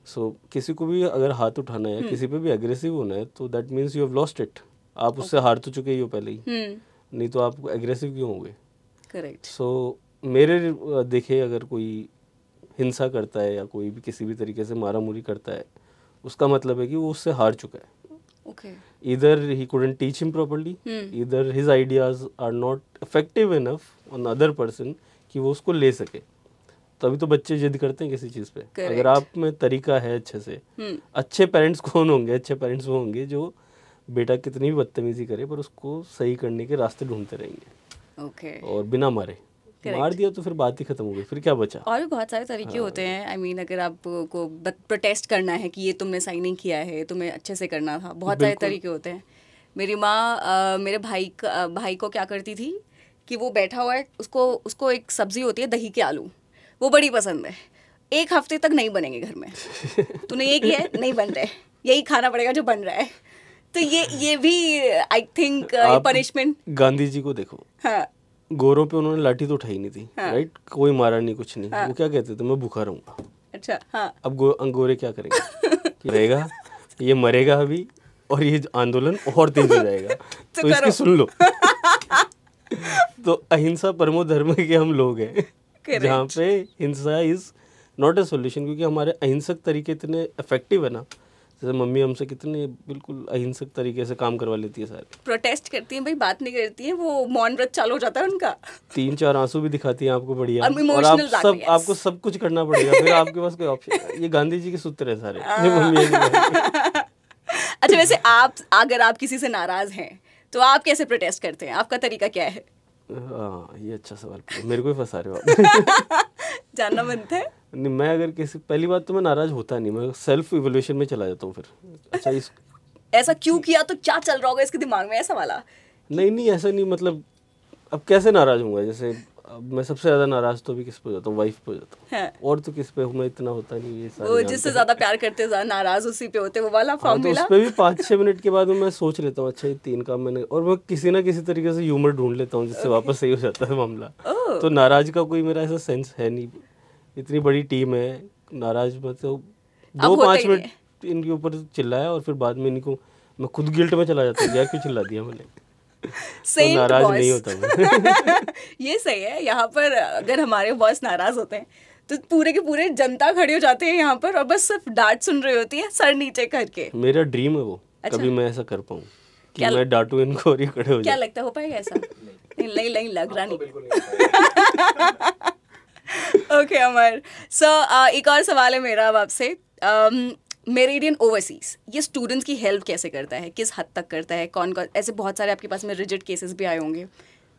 so so, किसी को भी अगर हाथ उठाना है हम्म। किसी पे भी अग्रेसिव होना है तो that means you have lost it आप उससे हार तो चुके ही हो पहले ही हम्म। नहीं तो आप एग्रेसिव क्यों होंगे करेक्ट सो मेरे देखे अगर कोई हिंसा करता है या कोई भी किसी भी तरीके से मारा मूरी करता है उसका मतलब है कि वो उससे हार चुका है इधर ही कूडन टीच हिम प्रॉपरली इधर his ideas are not effective enough on other person कि वो उसको ले सके तभी तो बच्चे जिद करते हैं किसी चीज़ पे Correct. अगर आप में तरीका है अच्छे से हुँ. हम्म। अच्छे पेरेंट्स कौन होंगे अच्छे पेरेंट्स वो होंगे जो बेटा कितनी भी बदतमीजी करे पर उसको सही करने के रास्ते ढूंढते रहेंगे ओके okay. और बिना मारे Correct. मार दिया तो फिर बात ही खत्म हो गई फिर क्या बचा और भी बहुत सारे तरीके हाँ। होते हैं आई I मीन mean, अगर आपको प्रोटेस्ट करना है कि ये तुमने साइन नहीं किया है तुम्हें अच्छे से करना था बहुत सारे तरीके होते हैं मेरी माँ मेरे भाई भाई को क्या करती थी कि वो बैठा हुआ है उसको उसको एक सब्जी होती है दही के आलू वो बड़ी पसंद है एक हफ्ते तक नहीं बनेंगे घर में तूने ये किया नहीं बन रहे यही खाना पड़ेगा जो बन रहा है तो ये ये भी I think punishment Gandhi ji को देखो हाँ गोरों पे उन्होंने लाठी तो उठाई नहीं थी हाँ. राइट कोई मारा नहीं कुछ नहीं हाँ. वो क्या कहते थे मैं भूखा रहूंगा अच्छा हाँ. अब गो, गोरे क्या करेंगे रहेगा ये मरेगा अभी और ये आंदोलन और तेज हो जाएगा तो, तो इसकी सुन लो तो अहिंसा परमो धर्म के हम लोग हैं जहाँ पे हिंसा इज नॉट ए सोल्यूशन क्योंकि हमारे अहिंसक तरीके इतने इफेक्टिव है ना जैसे मम्मी हमसे कितने बिल्कुल अहिंसक तरीके से काम करवा लेती है सारे प्रोटेस्ट करती है भाई बात नहीं करती है वो मौन व्रत चालू हो जाता है उनका तीन चार आंसू भी दिखाती है आपको बढ़िया और आप सब yes. आपको सब कुछ करना पड़ेगा फिर आपके पास कोई ऑप्शन ये गांधी जी के सूत्र है सारे मम्मी अच्छा वैसे आप अगर आप किसी से नाराज हैं तो आप कैसे प्रोटेस्ट करते हैं आपका तरीका क्या है हाँ ये अच्छा सवाल मेरे को ही फंसा रहे हो जानना बनता है नहीं मैं अगर किसी पहली बात तो मैं नाराज होता नहीं मैं सेल्फ इवोल्यूशन में चला जाता हूँ फिर अच्छा इस ऐसा क्यों किया तो क्या चल रहा होगा इसके दिमाग में ऐसा वाला नहीं नहीं ऐसा नहीं मतलब अब कैसे नाराज हूँ जैसे मैं सबसे ज्यादा नाराज तो भी किस पे जाता हूँ वाइफ पे जाता हूँ हाँ। और तो किस पे हमें इतना होता नहीं ये वो जिससे ज्यादा प्यार करते हैं नाराज उसी पे होते वो वाला हाँ, तो उस पे भी पाँच छह मिनट के बाद मैं सोच लेता हूँ अच्छा ये तीन काम मैंने और मैं किसी ना किसी तरीके से ह्यूमर ढूंढ लेता हूँ जिससे वापस सही हो जाता है मामला oh। तो नाराज का कोई मेरा ऐसा सेंस है नहीं इतनी बड़ी टीम है नाराज मतलब दो पाँच मिनट इनके ऊपर चिल्लाया और फिर बाद में इनको मैं खुद गिल्ट में चला जाता हूँ यार क्यों चिल्ला दिया मैंने तो नाराज नहीं होता ये सही है यहाँ पर अगर हमारे बॉस नाराज होते हैं तो पूरे के पूरे जनता खड़ी हो जाती है यहाँ पर और बस सिर्फ डांट सुन रही होती है सर नीचे करके मेरा ड्रीम है वो अच्छा? कभी मैं ऐसा कर पाऊँ कि मैं डांटू इनको और ये खड़े हो क्या लगता हो पाएगा ऐसा नहीं नहीं, नहीं लग रहा नहीं ओके अमर सो एक और सवाल है मेरा अब आपसे मेरेडियन ओवरसीज ये स्टूडेंट्स की हेल्प कैसे करता है किस हद तक करता है कौन कौन ऐसे बहुत सारे आपके पास में रिजिड केसेस भी आए होंगे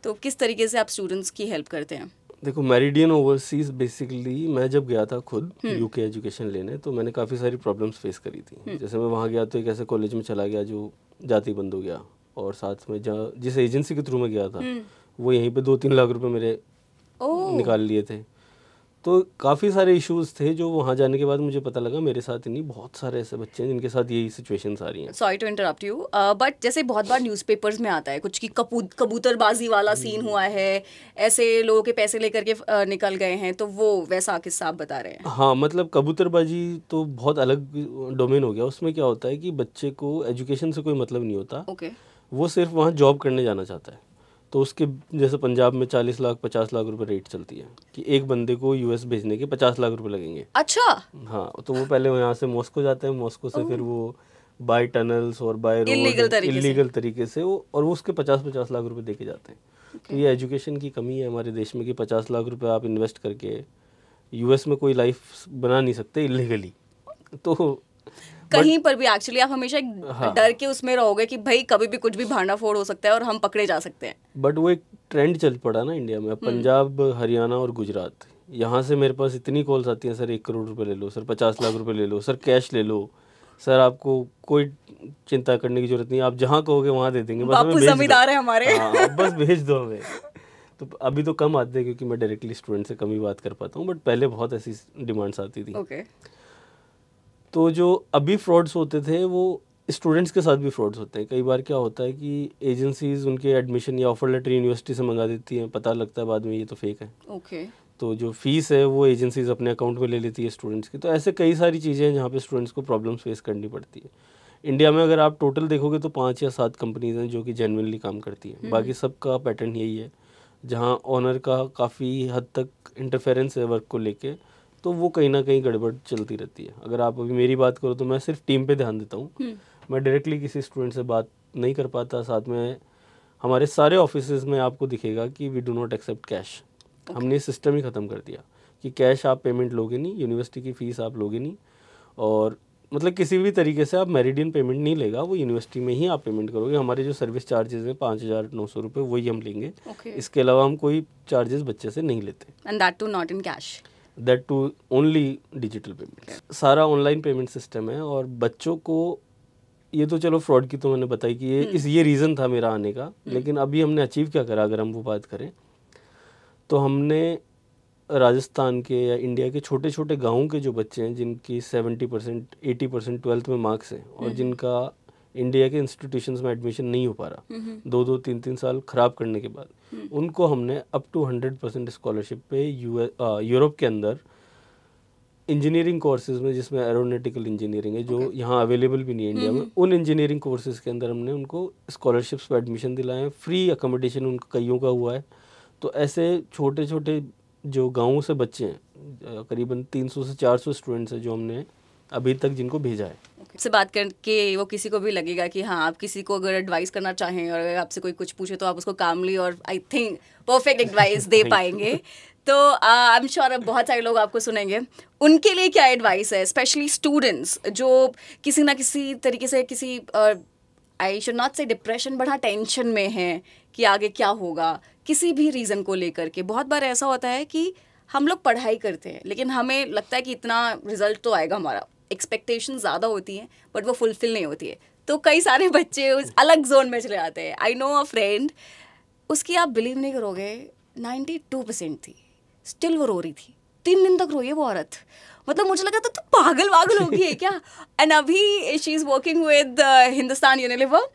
तो किस तरीके से आप स्टूडेंट्स की हेल्प करते हैं देखो मेरिडियन ओवरसीज बेसिकली मैं जब गया था खुद यूके हम्म। एजुकेशन लेने तो मैंने काफ़ी सारी प्रॉब्लम्स फेस करी थी हम्म। जैसे मैं वहाँ गया तो एक ऐसे कॉलेज में चला गया जो जाति बंद हो गया और साथ में जहाँ जिस एजेंसी के थ्रू में गया था हम्म। वो यहीं पे दो तीन लाख रुपए मेरे निकाल लिए थे तो काफ़ी सारे इश्यूज थे जो वहाँ जाने के बाद मुझे पता लगा मेरे साथ नहीं बहुत सारे ऐसे बच्चे हैं जिनके साथ यही सिचुएशन आ रही हैं sorry to interrupt you but जैसे बहुत बार न्यूज़पेपर्स में आता है कुछ की कबूतरबाजी वाला सीन हम्म। हुआ है ऐसे लोगों के पैसे लेकर के uh, निकल गए हैं तो वो वैसा किस्सा आप बता रहे हैं हाँ मतलब कबूतरबाजी तो बहुत अलग डोमेन हो गया उसमें क्या होता है कि बच्चे को एजुकेशन से कोई मतलब नहीं होता okay. वो सिर्फ वहाँ जॉब करने जाना चाहता है तो उसके जैसे पंजाब में चालीस लाख पचास लाख रुपए रेट चलती है कि एक बंदे को यूएस भेजने के पचास लाख रुपए लगेंगे अच्छा हाँ तो वो पहले यहाँ से मॉस्को जाते हैं मॉस्को से फिर वो बाय टनल्स और बाय रोड तरीके, इलीगल तरीके से वो और वो उसके पचास पचास लाख रुपए देके जाते हैं तो ये एजुकेशन की कमी है हमारे देश में कि पचास लाख रुपए आप इन्वेस्ट करके यूएस में कोई लाइफ बना नहीं सकते इलीगली तो कहीं पर भी एक्चुअली आप हमेशा एक हाँ. डर के उसमें रहोगे कि भाई कभी भी कुछ भी भांडा फोड़ हो सकता है और हम पकड़े जा सकते हैं बट वो एक ट्रेंड चल पड़ा ना इंडिया में हम्म। पंजाब हरियाणा और गुजरात यहाँ से मेरे पास इतनी कॉल्स आती हैं सर एक करोड़ रुपए ले लो सर पचास लाख रुपए ले लो सर कैश ले लो सर आपको कोई चिंता करने की जरूरत नहीं आप जहाँ कहोगे वहाँ दे देंगे बस हमें भेज दो। है हमारे हाँ, बस भेज दो हमें तो अभी तो कम आते हैं क्योंकि मैं डायरेक्टली स्टूडेंट से कम ही बात कर पाता हूँ बट पहले बहुत ऐसी डिमांड्स आती थी okay. तो जो अभी फ्रॉड्स होते थे वो स्टूडेंट्स के साथ भी फ्रॉड्स होते हैं कई बार क्या होता है कि एजेंसीज उनके एडमिशन या ऑफर लेटर यूनिवर्सिटी से मंगा देती हैं पता लगता है बाद में ये तो फेक है ओके okay. तो जो फीस है वो एजेंसीज अपने अकाउंट में ले लेती है स्टूडेंट्स की तो ऐसे कई सारी चीज़ें हैं जहाँ पे स्टूडेंट्स को प्रॉब्लम्स फेस करनी पड़ती है इंडिया में अगर आप टोटल देखोगे तो पाँच या सात कंपनीज हैं जो कि जेनविनली काम करती हैं बाकी हम्म। सबका पैटर्न यही है जहाँ ऑनर का काफ़ी हद तक इंटरफेरेंस है वर्क को लेकर तो वो कहीं ना कहीं गड़बड़ चलती रहती है अगर आप अभी मेरी बात करो तो मैं सिर्फ टीम पे ध्यान देता हूँ हम्म। मैं डायरेक्टली किसी स्टूडेंट से बात नहीं कर पाता साथ में हमारे सारे ऑफिस में आपको दिखेगा कि we do not accept cash हमने सिस्टम ही ख़त्म कर दिया कि कैश आप पेमेंट लोगे नहीं यूनिवर्सिटी की फ़ीस आप लोगे नहीं और मतलब किसी भी तरीके से आप मेरिडियन पेमेंट नहीं लेगा वो यूनिवर्सिटी में ही आप पेमेंट करोगे हमारे जो सर्विस चार्जेस हैं पाँच हज़ार नौ सौ रुपये वही हम लेंगे okay. इसके अलावा हम कोई चार्जेस बच्चे से नहीं लेते and that too not in cash that too only digital payment सारा ऑनलाइन पेमेंट सिस्टम है और बच्चों को ये तो चलो फ्रॉड की तो मैंने बताई कि ये हम्म। इस ये रीज़न था मेरा आने का हम्म। लेकिन अभी हमने अचीव क्या करा अगर हम वो बात करें तो हमने राजस्थान के या इंडिया के छोटे छोटे गाँव के जो बच्चे हैं जिनकी seventy percent eighty percent twelfth में मार्क्स हैं और हम्म। जिनका इंडिया के इंस्टीट्यूशंस में एडमिशन नहीं हो पा रहा दो दो तीन तीन साल ख़राब करने के बाद उनको हमने up to hundred percent scholarship पे यूरोप uh, के अंदर इंजीनियरिंग कोर्सेज में जिसमें एरोनेटिकल इंजीनियरिंग है जो okay. यहाँ अवेलेबल भी नहीं है इंडिया में हम्म। उन इंजीनियरिंग कोर्सेज के अंदर हमने उनको स्कॉलरशिप्स पर एडमिशन दिलाए हैं फ्री अकोमोडेशन उनका कईयों का हुआ है तो ऐसे छोटे छोटे जो गाँव से बच्चे हैं करीबन सौ से सौ स्टूडेंट्स हैं जो हमने अभी तक जिनको भेजा है से बात करके वो किसी को भी लगेगा कि हाँ आप किसी को अगर एडवाइस करना चाहें और अगर आपसे कोई कुछ पूछे तो आप उसको कामली और आई थिंक परफेक्ट एडवाइस दे पाएंगे तो आई एम श्योर अब बहुत सारे लोग आपको सुनेंगे उनके लिए क्या एडवाइस है स्पेशली स्टूडेंट्स जो किसी ना किसी तरीके से किसी आई शुड नॉट से डिप्रेशन बड़ा टेंशन में है कि आगे क्या होगा किसी भी रीज़न को लेकर के बहुत बार ऐसा होता है कि हम लोग पढ़ाई करते हैं लेकिन हमें लगता है कि इतना रिजल्ट तो आएगा हमारा एक्सपेक्टेशन ज़्यादा होती हैं बट वो फुलफिल नहीं होती है तो कई सारे बच्चे उस अलग जोन में चले जाते हैं आई नो अ फ्रेंड उसकी आप बिलीव नहीं करोगे नाइन्टी टू परसेंट थी स्टिल वो रो रही थी तीन दिन तक रोई है वो औरत मतलब मुझे लगा था तो पागल वागल हो गई है क्या एंड अभी she is working with Hindustan Unilever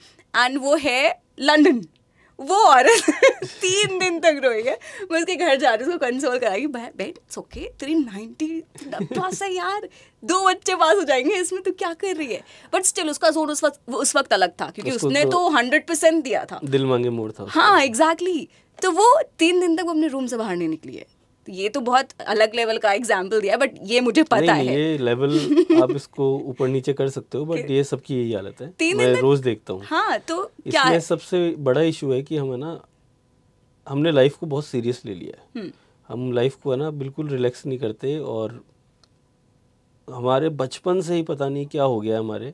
and वो है लंडन वो औरत तीन दिन तक रोई है मैं उसके घर जा रही हूँ उसको कंसोल करा बेट इट्स ओके तेरी नाइनटी तो पास है यार दो बच्चे पास हो जाएंगे इसमें तो क्या कर रही है बट स्टिल उसका जोर उस वक्त उस वक्त अलग था क्योंकि उसने तो हंड्रेड तो परसेंट दिया था दिल मांगे मोड़ था हाँ एग्जैक्टली exactly. तो वो तीन दिन तक वो अपने रूम से बाहर नहीं निकली है ये तो बहुत अलग लेवल का एग्जाम्पल दिया बट ये मुझे पता नहीं, है ये लेवल आप इसको ऊपर नीचे कर सकते हो बट ये सबकी यही हालत है तीन मैं रोज देखता हूँ हाँ तो क्या सबसे बड़ा इशू है कि है ना हमने लाइफ को बहुत सीरियस ले लिया है हम्म। हम लाइफ को है ना बिल्कुल रिलैक्स नहीं करते और हमारे बचपन से ही पता नहीं क्या हो गया हमारे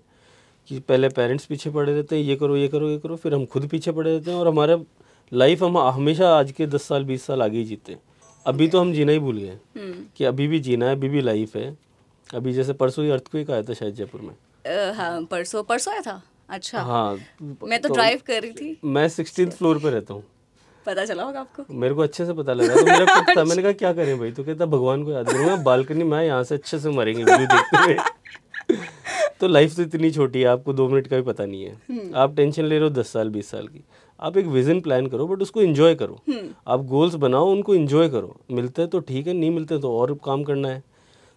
कि पहले पेरेंट्स पीछे पड़े रहते हैं ये करो ये करो ये करो फिर हम खुद पीछे पड़े रहते हैं और हमारा लाइफ हम हमेशा आज के दस साल बीस साल आगे ही जीते हैं अभी तो हम जीना ही भूल गए हम्म। कि अभी भी जीना है अभी भी लाइफ है अभी जैसे परसों ही अर्थ अर्थक्वेक आया था शायद जयपुर में हाँ परसों परसों आया था अच्छा हाँ मैं तो, तो ड्राइव कर रही थी मैं सिक्सटीन फ्लोर पर रहता हूँ पता चला होगा आपको मेरे को अच्छे से पता लगा तो मेरा खुद था मैंने कहा क्या करें भाई तो कहता भगवान को याद करूँगा बालकनी में यहाँ से अच्छे से मरेंगे देखते हुए तो लाइफ तो इतनी छोटी है आपको दो मिनट का भी पता नहीं है हम्म। आप टेंशन ले रहे हो दस साल बीस साल की आप एक विजन प्लान करो बट उसको इंजॉय करो हम्म। आप गोल्स बनाओ उनको इंजॉय करो मिलते हैं तो ठीक है नहीं मिलते तो और काम करना है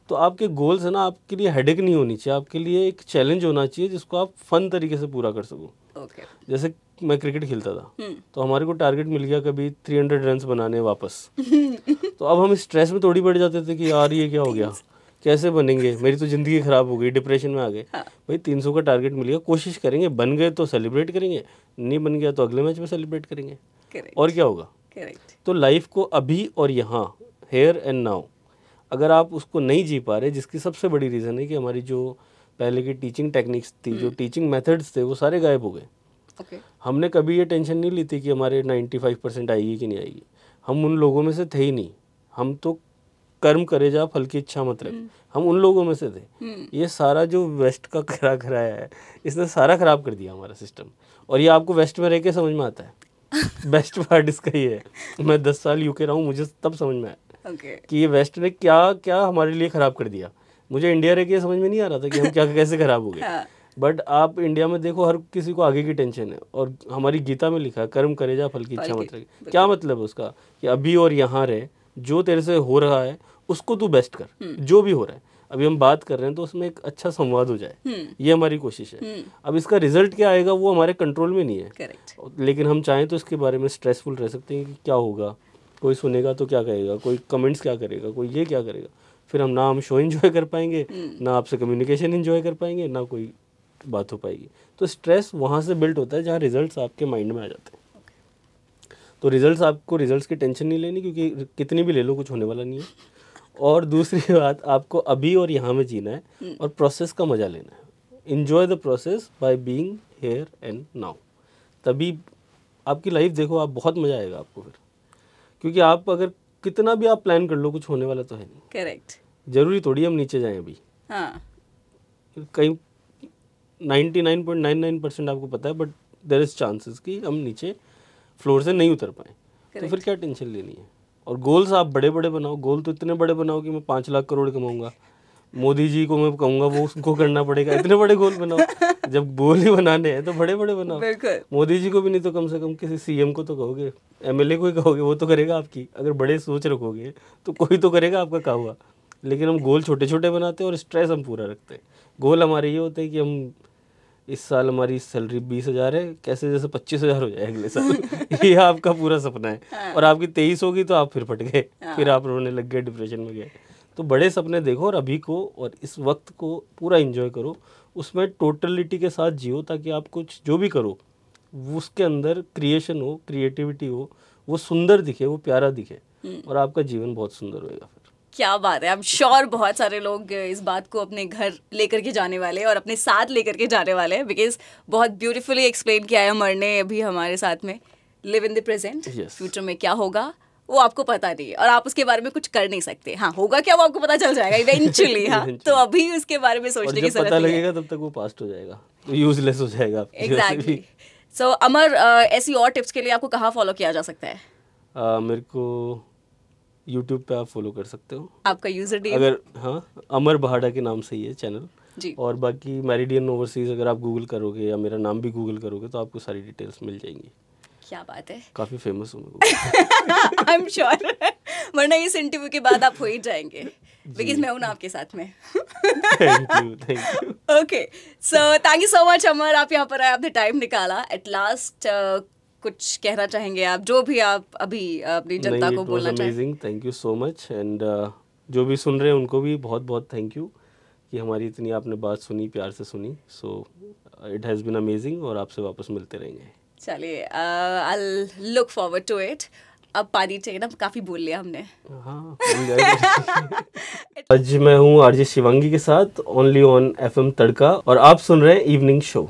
तो आपके गोल्स है ना आपके लिए हेडेक नहीं होनी चाहिए आपके लिए एक चैलेंज होना चाहिए जिसको आप फन तरीके से पूरा कर सको okay. जैसे मैं क्रिकेट खेलता था hmm. तो हमारे को टारगेट मिल गया कभी 300 रन बनाने वापस तो अब हम स्ट्रेस में थोड़ी बढ़ जाते थे कि यार ये क्या हो गया कैसे बनेंगे मेरी तो ज़िंदगी ख़राब हो गई डिप्रेशन में आ गए हाँ। भाई तीन सौ का टारगेट मिल गया कोशिश करेंगे बन गए तो सेलिब्रेट करेंगे नहीं बन गया तो अगले मैच में सेलिब्रेट करेंगे Correct. और क्या होगा Correct. तो लाइफ को अभी और यहाँ हेयर एंड नाउ अगर आप उसको नहीं जी पा रहे जिसकी सबसे बड़ी रीज़न है कि हमारी जो पहले की टीचिंग टेक्निक्स थी जो टीचिंग हम्म। मेथड्स थे वो सारे गायब हो गए okay. हमने कभी ये टेंशन नहीं ली थी कि हमारे नाइन्टी परसेंट आएगी कि नहीं आएगी हम उन लोगों में से थे ही नहीं हम तो कर्म करे जा फल की इच्छा मत रख हम उन लोगों में से थे ये सारा जो वेस्ट का खरा कराया है इसने सारा खराब कर दिया हमारा सिस्टम और ये आपको वेस्ट में रह के समझ में आता है बेस्ट पार्ट इसका ही है मैं दस साल यूके रहा हूँ मुझे तब समझ में आया कि ये वेस्ट ने क्या क्या हमारे लिए ख़राब कर दिया मुझे इंडिया रह के समझ में नहीं आ रहा था कि हम क्या कैसे ख़राब हो गए बट हाँ। आप इंडिया में देखो हर किसी को आगे की टेंशन है और हमारी गीता में लिखा है कर्म जा फल की इच्छा मत रखे क्या मतलब उसका कि अभी और यहाँ रहे जो तेरे से हो रहा है उसको तू बेस्ट कर हम्म। जो भी हो रहा है अभी हम बात कर रहे हैं तो उसमें एक अच्छा संवाद हो जाए हम्म। ये हमारी कोशिश है हम्म। अब इसका रिजल्ट क्या आएगा वो हमारे कंट्रोल में नहीं है Correct. लेकिन हम चाहें तो इसके बारे में स्ट्रेसफुल रह सकते हैं कि क्या होगा कोई सुनेगा तो क्या कहेगा कोई कमेंट्स क्या करेगा कोई ये क्या करेगा फिर हम ना हम शो इन्जॉय कर पाएंगे ना आपसे कम्युनिकेशन इन्जॉय कर पाएंगे ना कोई बात हो पाएगी तो स्ट्रेस वहाँ से बिल्ट होता है जहाँ रिजल्ट आपके माइंड में आ जाते हैं तो रिजल्ट्स आपको रिजल्ट्स की टेंशन नहीं लेनी क्योंकि कितनी भी ले लो कुछ होने वाला नहीं है और दूसरी बात आपको अभी और यहाँ में जीना है हम्म। और प्रोसेस का मज़ा लेना है enjoy the process by being here and now तभी आपकी लाइफ देखो आप बहुत मज़ा आएगा आपको फिर क्योंकि आप अगर कितना भी आप प्लान कर लो कुछ होने वाला तो है नहीं करेक्ट जरूरी थोड़ी हम नीचे जाएं अभी पॉइंट हाँ। कहीं नाइन परसेंट आपको पता है बट देर इज चांसेस कि हम नीचे फ्लोर से नहीं उतर पाए तो फिर क्या टेंशन लेनी है और गोल्स आप बड़े बड़े बनाओ गोल तो इतने बड़े बनाओ कि मैं पाँच लाख करोड़ कमाऊंगा मोदी जी को मैं कहूंगा वो उसको करना पड़ेगा इतने बड़े गोल बनाओ जब गोल ही बनाने हैं तो बड़े बड़े बनाओ मोदी जी को भी नहीं तो कम से कम किसी सीएम को तो कहोगे एमएलए को ही कहोगे वो तो करेगा आपकी अगर बड़े सोच रखोगे तो कोई तो करेगा आपका कहा लेकिन हम गोल छोटे छोटे बनाते हैं और स्ट्रेस हम पूरा रखते हैं गोल हमारे ये होते हैं कि हम इस साल हमारी सैलरी बीस हज़ार है कैसे जैसे पच्चीस हज़ार हो जाए अगले साल ये आपका पूरा सपना है हाँ। और आपकी तेईस होगी तो आप फिर फट गए हाँ। फिर आप रोने लग गए डिप्रेशन में गए तो बड़े सपने देखो और अभी को और इस वक्त को पूरा इन्जॉय करो उसमें टोटलिटी के साथ जियो ताकि आप कुछ जो भी करो उसके अंदर क्रिएशन हो क्रिएटिविटी हो वो सुंदर दिखे वो प्यारा दिखे हम्म। और आपका जीवन बहुत सुंदर होएगा क्या बात है आई एम श्योर बहुत सारे लोग इस बात को अपने घर लेकर के जाने वाले और अपने साथ लेकर के जाने वाले हैं बिकॉज बहुत ब्यूटीफुली एक्सप्लेन किया है अमर ने अभी हमारे साथ में live in the present future में क्या होगा वो आपको पता नहीं है और आप उसके बारे में कुछ कर नहीं सकते हाँ होगा क्या वो आपको पता चल जाएगा इवेंचुअली हाँ तो अभी उसके बारे में सोचने की जरूरत लगेगा तब तक वो पास्ट हो जाएगा यूजलेस हो जाएगा एग्जैक्टली सो अमर ऐसी और टिप्स के लिए आपको कहाँ फॉलो किया जा सकता है मेरे को यूट्यूब पे आप फॉलो कर सकते हो आपका यूजर नेम अगर हाँ अमर बहाडा के नाम से ही है चैनल जी और बाकी मेरिडियन ओवरसीज अगर आप गूगल करोगे या मेरा नाम भी गूगल करोगे तो आपको सारी डिटेल्स मिल जाएंगी क्या बात है काफी फेमस हूँ आई एम श्योर वरना इस इंटरव्यू के बाद आप हो ही जाएंगे बिकॉज मैं हूँ आपके साथ में okay so thank you so much Amar आप यहाँ पर आए आपने टाइम निकाला एट लास्ट uh, कुछ कहना चाहेंगे आप जो भी आप अभी अपनी जनता को बोलना चाहेंगे thank you so much and जो भी सुन रहे हैं उनको भी बहुत बहुत थैंक यू कि हमारी इतनी आपने बात सुनी प्यार से सुनी so it has been amazing और आपसे वापस मिलते रहेंगे चलिए I look forward to it अब पानी चाहिए ना काफ़ी बोल लिया हमने हाँ आज मैं हूँ आरजे शिवांगी के साथ ओनली ऑन एफ तड़का और आप सुन रहे हैं इवनिंग शो